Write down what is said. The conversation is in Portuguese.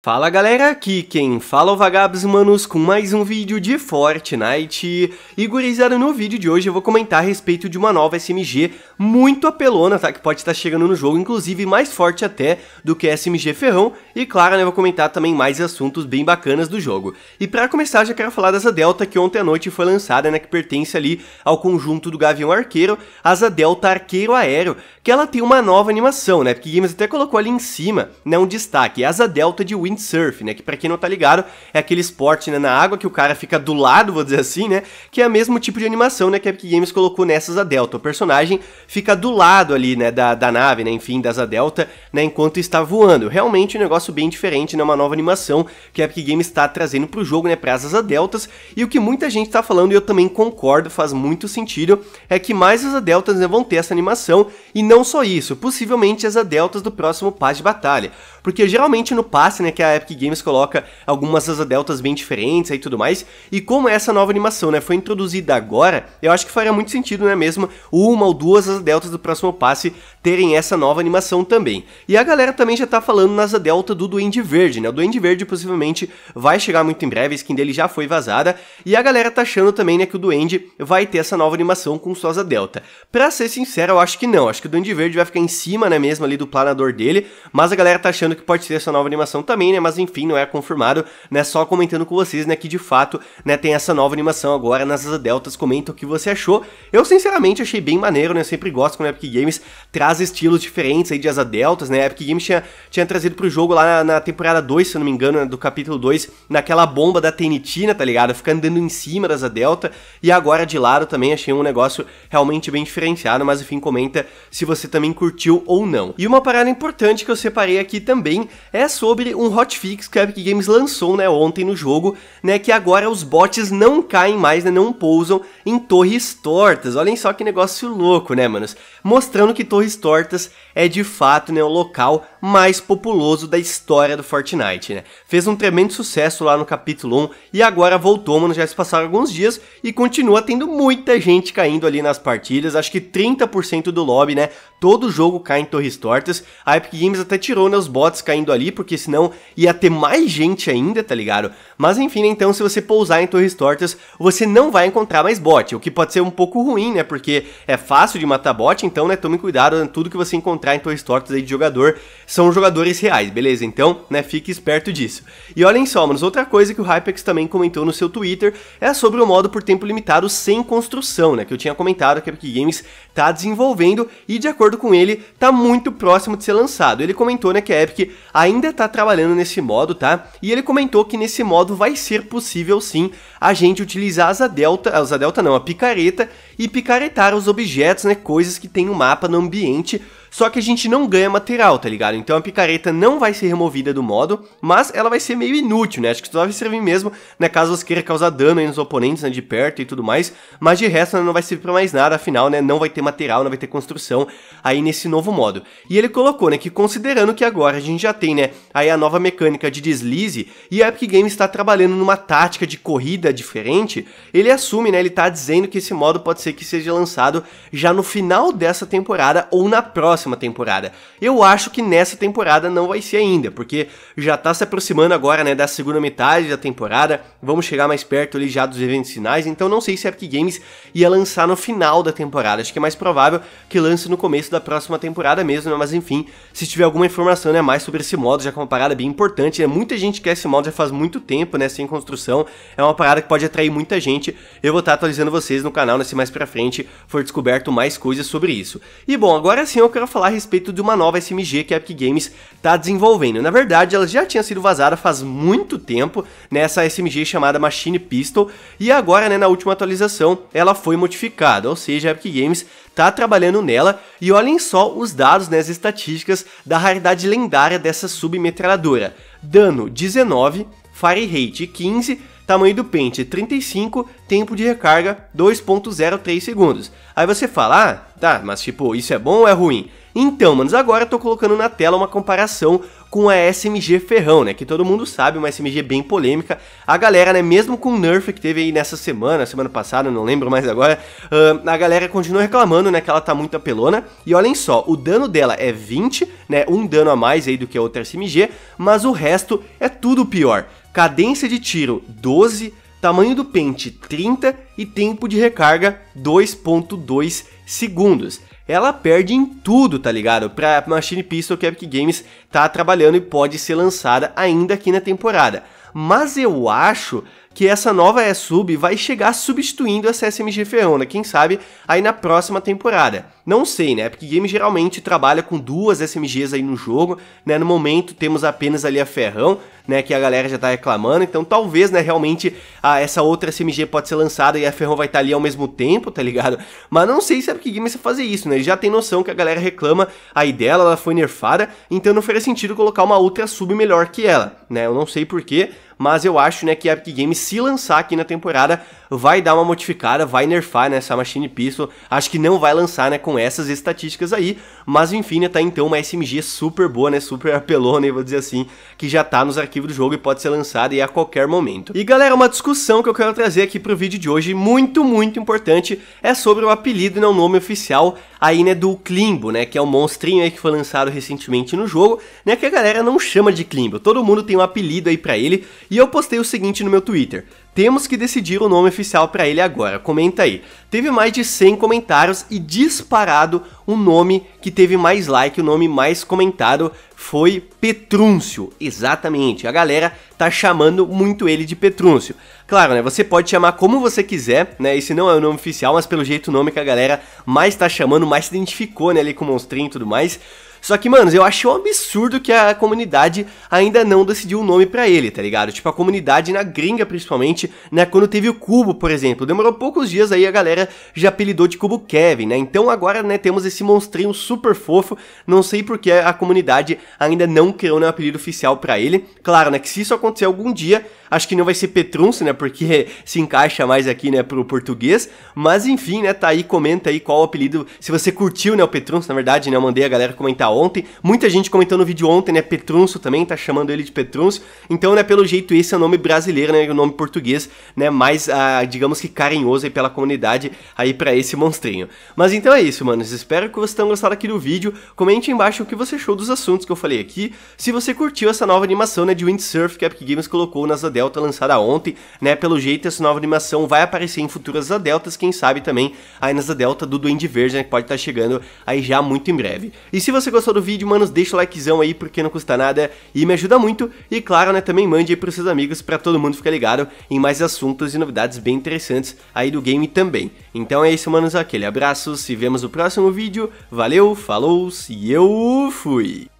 Fala galera, aqui quem fala é o Vagabos Manos com mais um vídeo de Fortnite E gurizada, no vídeo de hoje eu vou comentar a respeito de uma nova SMG muito apelona, tá? Que pode estar chegando no jogo, inclusive mais forte até do que a SMG Ferrão E claro, né, eu vou comentar também mais assuntos bem bacanas do jogo E pra começar já quero falar dessa Delta que ontem à noite foi lançada, né? Que pertence ali ao conjunto do Gavião Arqueiro, Asa Delta Arqueiro Aéreo Que ela tem uma nova animação, né? Porque Games até colocou ali em cima, né? Um destaque, Asa Delta de Wii windsurf, né? Que para quem não tá ligado, é aquele esporte né, na água que o cara fica do lado, vou dizer assim, né? Que é o mesmo tipo de animação, né? Que a Epic Games colocou nessas a Delta. O personagem fica do lado ali, né? Da, da nave, né? Enfim, das a Delta, né? Enquanto está voando. Realmente um negócio bem diferente, né? Uma nova animação que a Epic Games está trazendo pro jogo, né? Para as a deltas. E o que muita gente tá falando, e eu também concordo, faz muito sentido, é que mais a deltas né, vão ter essa animação. E não só isso, possivelmente a deltas do próximo passe de batalha. Porque geralmente no passe, né? que a Epic Games coloca algumas asa deltas bem diferentes e tudo mais. E como é essa nova animação, né, foi introduzida agora, eu acho que faria muito sentido, né, mesmo uma ou duas asa deltas do próximo passe terem essa nova animação também. E a galera também já tá falando na asa delta do Duende Verde, né? O Duende Verde possivelmente vai chegar muito em breve, a skin dele já foi vazada, e a galera tá achando também, né, que o Duende vai ter essa nova animação com sua asa delta. Pra ser sincero, eu acho que não, acho que o Duende Verde vai ficar em cima, né, mesmo ali do planador dele, mas a galera tá achando que pode ser essa nova animação também, né? Mas enfim, não é confirmado, né? Só comentando com vocês, né? Que de fato, né? Tem essa nova animação agora nas Asa Deltas. Comenta o que você achou. Eu, sinceramente, achei bem maneiro, né? Eu sempre gosto quando a Epic Games traz estilos diferentes aí de Asa Deltas, né? A Epic Games tinha, tinha trazido pro jogo lá na, na temporada 2, se eu não me engano, né, do capítulo 2, naquela bomba da TNT, né? Tá ligado? Ficando andando em cima das Asa Delta. E agora de lado também achei um negócio realmente bem diferenciado. Mas enfim, comenta se você também curtiu ou não. E uma parada importante que eu separei aqui também é sobre um hotfix que a Epic Games lançou né, ontem no jogo, né, que agora os bots não caem mais, né, não pousam em torres tortas. Olhem só que negócio louco, né, manos? Mostrando que Torres Tortas é de fato né, o local mais populoso da história do Fortnite, né? Fez um tremendo sucesso lá no capítulo 1 e agora voltou, mano, já se passaram alguns dias e continua tendo muita gente caindo ali nas partidas, acho que 30% do lobby, né? Todo jogo cai em torres tortas. A Epic Games até tirou né, os bots caindo ali, porque senão ia ter mais gente ainda, tá ligado? Mas enfim, né, então se você pousar em torres tortas, você não vai encontrar mais bot, o que pode ser um pouco ruim, né? Porque é fácil de matar bot, então, né, tome cuidado, né, tudo que você encontrar em torres tortas aí de jogador são jogadores reais, beleza? Então, né, fique esperto disso. E olhem só, manos, outra coisa que o Hypex também comentou no seu Twitter é sobre o modo por tempo limitado sem construção, né, que eu tinha comentado que a Epic Games tá desenvolvendo e de acordo com ele, tá muito próximo de ser lançado. Ele comentou, né, que a Epic ainda tá trabalhando nesse modo, tá? E ele comentou que nesse modo vai ser possível sim a gente utilizar a asa delta, a asa delta não, a picareta, e picaretar os objetos, né, coisas que tem no mapa, no ambiente, só que a gente não ganha material, tá ligado? Então a picareta não vai ser removida do modo, mas ela vai ser meio inútil, né? Acho que só vai servir mesmo, né? Caso você queira causar dano aí nos oponentes, né? De perto e tudo mais. Mas de resto, ela né, não vai servir pra mais nada, afinal, né? Não vai ter material, não vai ter construção aí nesse novo modo. E ele colocou, né? Que considerando que agora a gente já tem, né? Aí a nova mecânica de deslize e a Epic Games está trabalhando numa tática de corrida diferente, ele assume, né? Ele tá dizendo que esse modo pode ser que seja lançado já no final dessa temporada ou na próxima próxima temporada. Eu acho que nessa temporada não vai ser ainda, porque já tá se aproximando agora, né, da segunda metade da temporada, vamos chegar mais perto ali já dos eventos finais, então não sei se a Epic Games ia lançar no final da temporada, acho que é mais provável que lance no começo da próxima temporada mesmo, né, mas enfim, se tiver alguma informação, né, mais sobre esse modo, já que é uma parada bem importante, né, muita gente quer esse modo já faz muito tempo, né, sem construção, é uma parada que pode atrair muita gente, eu vou estar tá atualizando vocês no canal, né, se mais pra frente for descoberto mais coisas sobre isso. E bom, agora sim eu quero falar a respeito de uma nova SMG que a Epic Games está desenvolvendo. Na verdade, ela já tinha sido vazada faz muito tempo nessa SMG chamada Machine Pistol e agora, né, na última atualização, ela foi modificada, ou seja, a Epic Games está trabalhando nela e olhem só os dados, né, as estatísticas da raridade lendária dessa submetralhadora. Dano 19, Fire Rate 15, Tamanho do pente 35, tempo de recarga 2.03 segundos. Aí você fala, ah, tá, mas tipo, isso é bom ou é ruim? Então, manos, agora eu tô colocando na tela uma comparação com a SMG Ferrão, né? Que todo mundo sabe, uma SMG bem polêmica. A galera, né? Mesmo com o nerf que teve aí nessa semana, semana passada, não lembro mais agora, uh, a galera continua reclamando, né? Que ela tá muito apelona. E olhem só, o dano dela é 20, né? Um dano a mais aí do que a outra SMG, mas o resto é tudo pior cadência de tiro 12, tamanho do pente 30 e tempo de recarga 2.2 segundos. Ela perde em tudo, tá ligado? Pra Machine Pistol que a Epic Games tá trabalhando e pode ser lançada ainda aqui na temporada. Mas eu acho que essa nova E-Sub vai chegar substituindo essa SMG Ferrona, quem sabe aí na próxima temporada. Não sei, né? Epic Games geralmente trabalha com duas SMGs aí no jogo, né? No momento temos apenas ali a Ferrão, né, que a galera já tá reclamando. Então talvez, né, realmente a, ah, essa outra SMG pode ser lançada e a Ferro vai estar tá ali ao mesmo tempo, tá ligado? Mas não sei se a é Epic Games vai fazer isso, né? Ele já tem noção que a galera reclama aí dela, ela foi nerfada, então não faria sentido colocar uma outra sub melhor que ela, né? Eu não sei porquê, mas eu acho né, que a Epic Games se lançar aqui na temporada vai dar uma modificada, vai nerfar nessa né, Machine Pistol, acho que não vai lançar né, com essas estatísticas aí, mas enfim, né, tá então uma SMG super boa, né, super apelona, vou dizer assim, que já tá nos arquivos ativo do jogo e pode ser lançado a qualquer momento. E galera, uma discussão que eu quero trazer aqui pro vídeo de hoje, muito, muito importante, é sobre o apelido e não o nome oficial a Ina é do Klimbo, né? Que é um monstrinho aí que foi lançado recentemente no jogo, né? Que a galera não chama de Klimbo, todo mundo tem um apelido aí para ele. E eu postei o seguinte no meu Twitter: temos que decidir o nome oficial para ele agora. Comenta aí. Teve mais de 100 comentários e disparado o nome que teve mais like, o nome mais comentado foi Petrúncio. Exatamente. A galera tá chamando muito ele de Petrúncio. Claro, né? Você pode chamar como você quiser, né? Esse não é o nome oficial, mas pelo jeito o nome que a galera mais tá chamando, mais se identificou, né? Ali com o monstrinho e tudo mais. Só que, mano, eu acho um absurdo que a comunidade ainda não decidiu o um nome para ele, tá ligado? Tipo, a comunidade na gringa, principalmente, né? Quando teve o Cubo, por exemplo, demorou poucos dias aí a galera já apelidou de Cubo Kevin, né? Então agora, né, temos esse monstrinho super fofo. Não sei porque a comunidade ainda não criou né, apelido oficial para ele. Claro, né, que se isso acontecer algum dia, acho que não vai ser Petrunce, né? Porque se encaixa mais aqui, né, pro português. Mas enfim, né, tá aí, comenta aí qual o apelido. Se você curtiu, né, o Petrunce, na verdade, né, eu mandei a galera comentar ontem. Muita gente comentou no vídeo ontem, né? Petrunso também tá chamando ele de Petrunso Então, né, pelo jeito esse é o nome brasileiro, né, o nome português, né, mais ah, digamos que carinhoso aí pela comunidade aí para esse monstrinho. Mas então é isso, manos. Espero que vocês tenham gostado aqui do vídeo. Comente embaixo o que você achou dos assuntos que eu falei aqui. Se você curtiu essa nova animação, né, de Windsurf que a Epic Games colocou na Zadelta Delta lançada ontem, né? Pelo jeito essa nova animação vai aparecer em futuras Zadeltas Deltas, quem sabe também aí na Zadelta Delta do Duende Verde, né, que pode estar tá chegando aí já muito em breve. E se você gostou do vídeo, manos, deixa o likezão aí porque não custa nada e me ajuda muito. E claro, né, também mande aí pros seus amigos para todo mundo ficar ligado em mais assuntos e novidades bem interessantes aí do game também. Então é isso, manos, aquele abraço, se vemos no próximo vídeo, valeu, falou e eu fui!